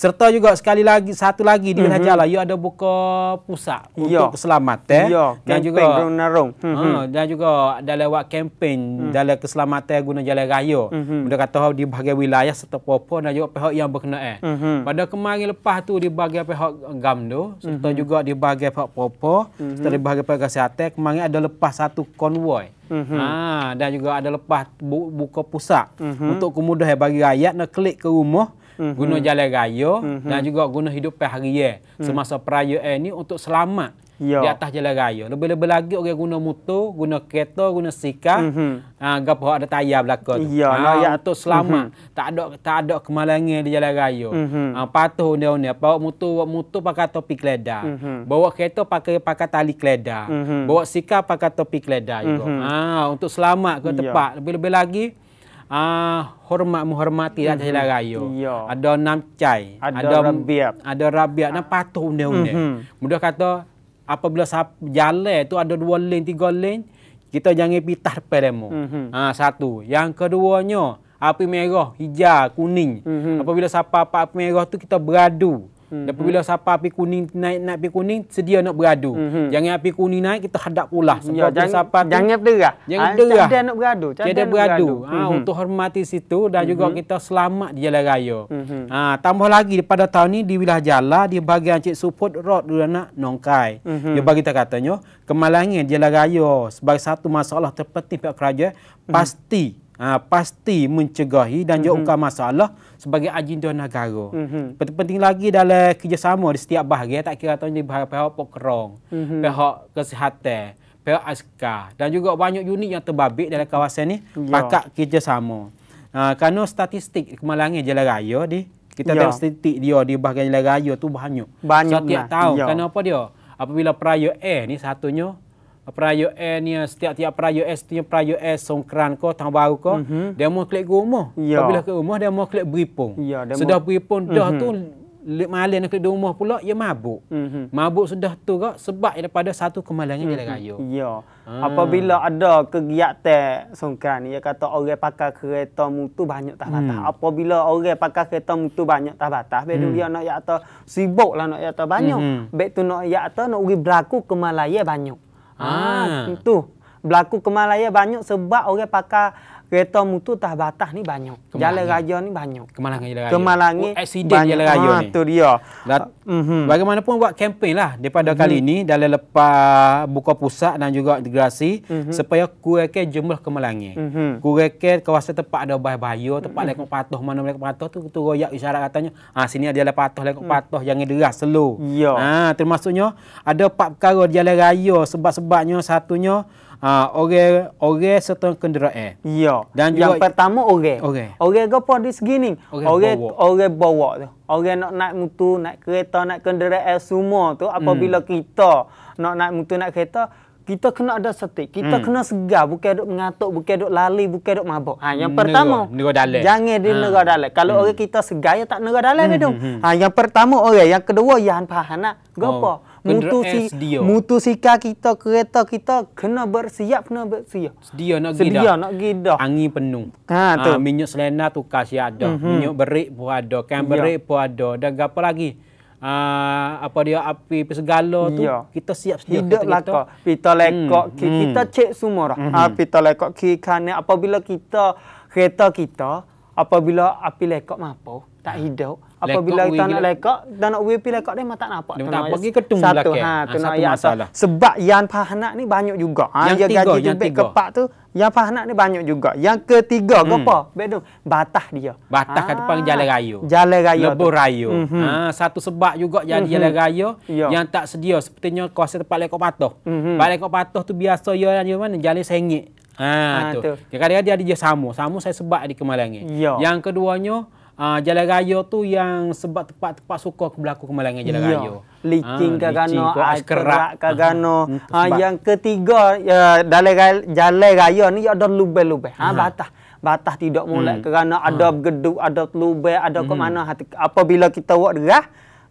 Serta juga sekali lagi satu lagi di mhm. Minhajalah mm -hmm. you ada buka pusat Yo. untuk keselamatan eh. Ah, mhm. dan juga narung. Mm -hmm. uh, dan juga ada lewat kempen mm. dalam keselamatan guna jalan raya. Mereka mm -hmm. kata di bahagian wilayah serta popo dan juga pihak yang berkenaan. Eh. Mm -hmm. Pada kemarin lepas tu di bahagian pihak Gamdo serta mm -hmm. juga di bahagian pihak popo mm -hmm. serta di bahagian pihak kesihatan kemarin ada lepas satu konvoi. Mm -hmm. ha, dan juga ada lepas buka pusat mm -hmm. untuk kemudahan bagi rakyat nak klik ke rumah mm -hmm. guna jalan raya mm -hmm. dan juga guna hidupan harian eh. mm -hmm. semasa perayaan ini eh, untuk selamat Yo. Ya. di atas jalan raya. Lebih-lebih lagi orang guna motor, guna kereta, guna sikap, mm -hmm. Ha, ah gapo ada tayar belakang. Ya, ah, ya untuk selamat. Mm -hmm. Tak ada tak ada kemalangan di jalan raya. Mm -hmm. Ah patuh undang-undang, bawa motor, bawa motor pakai topi keledar. Mm -hmm. Bawa kereta pakai pakai tali keledar. Mm -hmm. Bawa sikap pakai topi keledar juga. Mm -hmm. Ah untuk selamat ke ya. tempat. Lebih-lebih lagi uh, hormat menghormati lah mm-hmm. hari Ada enam cai, ada, ada rabiat. Ada rabiat nak patuh undang-undang. Mm-hmm. Mudah kata apabila jale itu ada dua lane, tiga lane, kita jangan pitah depan demo. Mm-hmm. Ha, satu. Yang kedua nyo, api merah, hijau, kuning. Mm-hmm. Apabila siapa-apa api merah tu kita beradu. Mm-hmm. Dan apabila sapa api kuning naik naik api kuning sedia nak beradu. hmm Jangan api kuning naik kita hadap ulah. Ya, sebab ya, jangan sapa jangan berderah. Jangan ah, berderah. nak beradu. Jangan beradu. beradu. Ha, untuk hormati situ dan hmm juga mhm. kita selamat di jalan raya. hmm Ha, tambah lagi pada tahun ni di wilayah Jala di bahagian Cik Suput Road dia nak nongkai. Mm-hmm. Dia bagi tak katanya kemalangan di jalan raya sebagai satu masalah terpenting pihak kerajaan hmm pasti Ha, pasti mencegahi dan mm -hmm. jauhkan masalah sebagai agenda negara. Mm -hmm. Penting lagi dalam kerjasama di setiap bahagian tak kira tahun bahagian pihak pokrong, mm -hmm. pihak kesihatan, pihak askar dan juga banyak unit yang terbabit dalam kawasan ini yeah. pakat kerjasama. Uh, kerana statistik kemalangan jalan raya di kita yeah. tengok statistik dia di bahagian jalan raya tu banyak. banyak setiap lah. tahun. Yeah. Kenapa dia? Apabila perayaan ini ni satunya perayaan ni setiap-tiap perayaan setiap perayaan Songkran ke tahun baru ke mm -hmm. dia mau klik ke rumah ya. apabila ke rumah dia mau klik beripung ya, demo... sudah beripung dah mm -hmm. tu Malin nak ke rumah pula ya mabuk. Mm -hmm. Mabuk sudah tu kak sebab daripada satu kemalangan mm -hmm. jalan raya. Ya. Hmm. Apabila ada kegiatan Songkran ya kata orang pakai kereta mutu banyak tak batas. Hmm. Mm. Apabila orang pakai kereta mutu banyak tak batas, mm. dia nak ya ta sibuklah nak ya ta banyak. Mm -hmm. Bek tu nak ya ta nak uri berlaku kemalangan banyak. Ah, ha, tu. Berlaku kemalaya banyak sebab orang pakai kereta mutu tah batah ni banyak. Kemalangi. Jalan raya ni banyak. Kemalangan jalan raya. Kemalangi. Oh, accident jalan raya ha, ah, ni. Itu dia. Lat- mm-hmm. Bagaimanapun buat kempen lah. Daripada mm-hmm. kali ini. Mhm. Dalam lepas buka pusat dan juga integrasi. Mm-hmm. Supaya kurekan jumlah kemalangi. Mm-hmm. Kurekan kawasan tempat ada bahaya Tempat mm-hmm. lekong patuh. Mana mereka patuh tu. tu royak isyarat katanya. Ah sini ada jalan patuh. Lekong mm-hmm. patuh. Jangan deras. Slow. Ah Ha, termasuknya. Ada empat perkara di jalan raya. Sebab-sebabnya. Satunya. Ha, orang orang serta kenderaan. Ya. Dan yang pertama orang. Okay. Orang apa di segi ni? Orang orang bawa. tu. Orang nak naik mutu naik kereta, naik kenderaan semua tu apabila hmm. kita nak naik mutu naik kereta, kita kena ada setik. Kita hmm. kena segar. Bukan duk mengatuk, bukan duk lali, bukan duk mabuk. Ha, yang pertama, nera, nera jangan di ha. negara dalai. Kalau hmm. orang kita segar, ya tak negara dalai. Hmm, hmm. Hmm. Ha, yang pertama orang. Yang kedua, yang faham nak. Oh. Gopo. Oh mutu si mutu sika kita kereta kita kena bersiap kena bersiap sedia nak sedia nak gidah angin penuh ha ah, tu ha, minyak selena tu kasi ada mm -hmm. minyak berik pun ada kan ya. berik ya. pun ada dan apa lagi ha, apa dia api segala tu ya. kita siap sedia Hidup kita lakar. kita pita lekok hmm, hmm. kita cek semua dah mhm. pita lekok kita apabila kita kereta kita apabila api lekak mapo tak ah. hidau? apabila kita nak lekak kita nak we pi lekak dia tak nampak dia tak pergi ke tung satu ha ah, tu ha, ya, masalah sebab yang pahana ni banyak juga ha yang dia tiga, gaji yang tiga. kepak tu yang pahana ni banyak juga yang ketiga hmm. apa bedu batah dia batah ha. kat depan jalan ah, raya jalan raya lebur raya mm-hmm. ha satu sebab juga jadi mm-hmm. jalan raya yeah. yang tak sedia sepertinya kuasa tempat lekak patah mm-hmm. lekak patah tu biasa ya, ya, ya mana jalan sengit Ha, ha tu. tu. Kadang-kadang ada je samo. Samo saya sebab di Kemalangan. Ya. Yang keduanya Uh, jalan raya tu yang sebab tempat-tempat suka ke belaku kemalangan jalan ya. raya. Licin ha, ke gano, kerak ke Ha, hmm, ha, yang ketiga, ya, dalam jalan raya ni ada lubeh-lubeh. Ha, ha. Batah. Batah tidak mulai hmm. kerana ada hmm. geduk, ada lubeh, ada hmm. ke mana. Apabila kita buat gerah,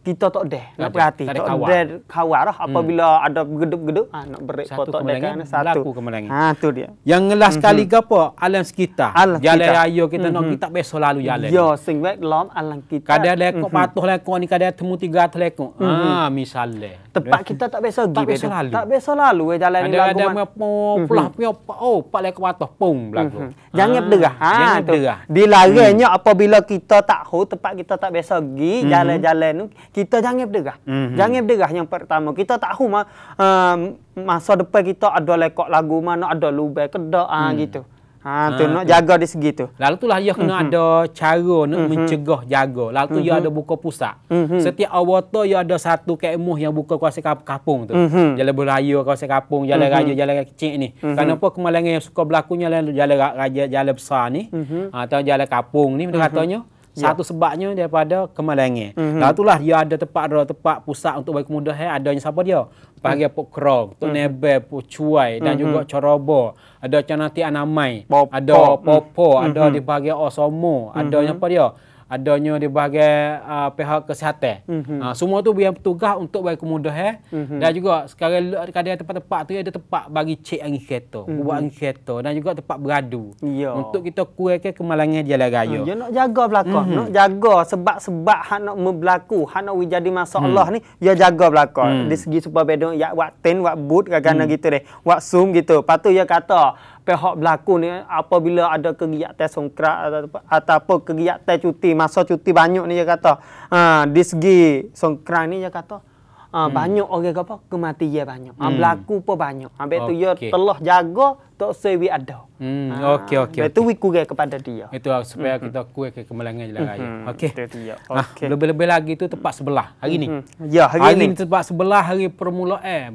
kita tak deh nak lah. hmm. ada, berhati tak ada kawal lah apabila hmm. ada gedup-gedup ha, ah, nak break satu kotak kan, satu berlaku kemenangan ha, ah, tu dia yang ngelas mhm. sekali mm-hmm. apa alam sekitar alam jalan sekitar. raya kita mm-hmm. nak mhm. kita biasa lalu jalan ya sing baik dalam alam kita kadang ada mm-hmm. patuh lekuk ni kadang temu tiga atas lekuk mm-hmm. ha, misalnya tempat kita tak biasa pergi tak biasa lalu tak biasa lalu eh, jalan ada, ni lagu ada ada oh, mhm. pulah pulah oh pak lekuk patuh pung lagu jangan berderah ha, jangan berderah dilarangnya hmm. apabila kita tak tahu tempat kita tak biasa gi jalan-jalan kita jangan berderah. Mm-hmm. Jangan berderah yang pertama. Kita tak tahu ma, uh, masa depan kita ada lekok lagu mana, ada lubai kedok ah mm. gitu. Ha, ha tu nak jaga di segi tu. Lalu tu lah ia kena mm-hmm. ada cara nak mm-hmm. mencegah jaga. Lalu tu mm-hmm. ia mhm. ada buka pusat. Mm-hmm. Setiap awal tu ia ada satu keemuh yang buka kuasa kapung tu. Mm-hmm. Jalan beraya kuasa kapung, jalan mm-hmm. raja, jalan kecil ni. Mm-hmm. Kenapa kemalangan yang suka berlakunya jalan raja, jalan besar ni. Mm-hmm. Atau ah, jalan kapung ni mm-hmm. katanya. Ya. Satu yeah. sebabnya daripada kemalangan. Mm -hmm. Lalu itulah dia ada tempat ada tempat pusat untuk bagi kemudah hai. Eh. adanya siapa dia? Panggil mm. pokrong, tu mm. nebe, pucuai dan mm -hmm. juga coroba. Ada canati anamai, Pop ada popo, mm -hmm. ada hmm. dipanggil osomo, mm -hmm. ada mhm. apa dia? adanya di bahagian uh, pihak kesihatan. Mm-hmm. Uh, semua tu biar petugas untuk bagi kemudahan eh. mm-hmm. dan juga sekarang kadang-kadang tempat-tempat tu ada tempat bagi cek angin kereta, mm-hmm. buat angin kereta dan juga tempat beradu. Ya. Untuk kita kurangkan kemalangan jalan raya. Ya nak jaga belakang, mm-hmm. nak jaga sebab-sebab hak nak berlaku, hak nak jadi masalah hmm. mm. ni, ya jaga belakang. Mm. Di segi supaya beda ya buat ten, buat boot kagana mm. gitu deh, buat zoom gitu. Patu ya kata pihak berlaku ni apabila ada kegiatan songkrak ataupun kegiatan cuti masa cuti banyak ni dia kata ha di segi songkrak ni dia kata ha, hmm. banyak orang apa kematian banyak ha, berlaku hmm. pun banyak ambil okay. tu dia telah jaga tak sewi ada hmm. ha, okey okey okay. tu kepada dia itu supaya mm-hmm. kita kuai ke kemalangan jalan raya hmm, okey okey lebih-lebih lagi tu tempat sebelah hari mm-hmm. ya hari, hari ni. tempat sebelah hari permulaan eh,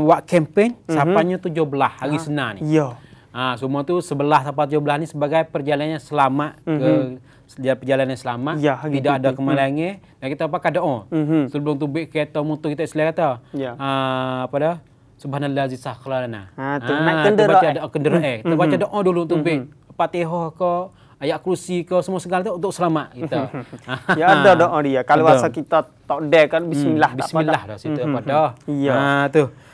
buat kempen mm-hmm. sampainya 17 hari ha. senang ni ya yeah. Ah ha, semua tu sebelah sampai tujuh belah ni sebagai perjalanan selamat mm -hmm. ke mhm. dia perjalanan selamat ya, tidak gitu, ada mhm. kemalangan mm -hmm. dan kita apa kada oh mm -hmm. sebelum tu baik kereta motor kita selera kata ya. ah yeah. ha, apa dah subhanallah azza khalana ha, ha kendera baca doa eh. kendera mm -hmm. baca doa dulu tu baik mm -hmm. fatihah ke ayat kursi ke semua segala tu untuk selamat kita ah. ya ada doa dia kalau rasa kita tak dek kan bismillah hmm, bismillah dah situ mhm. pada ya ha, tu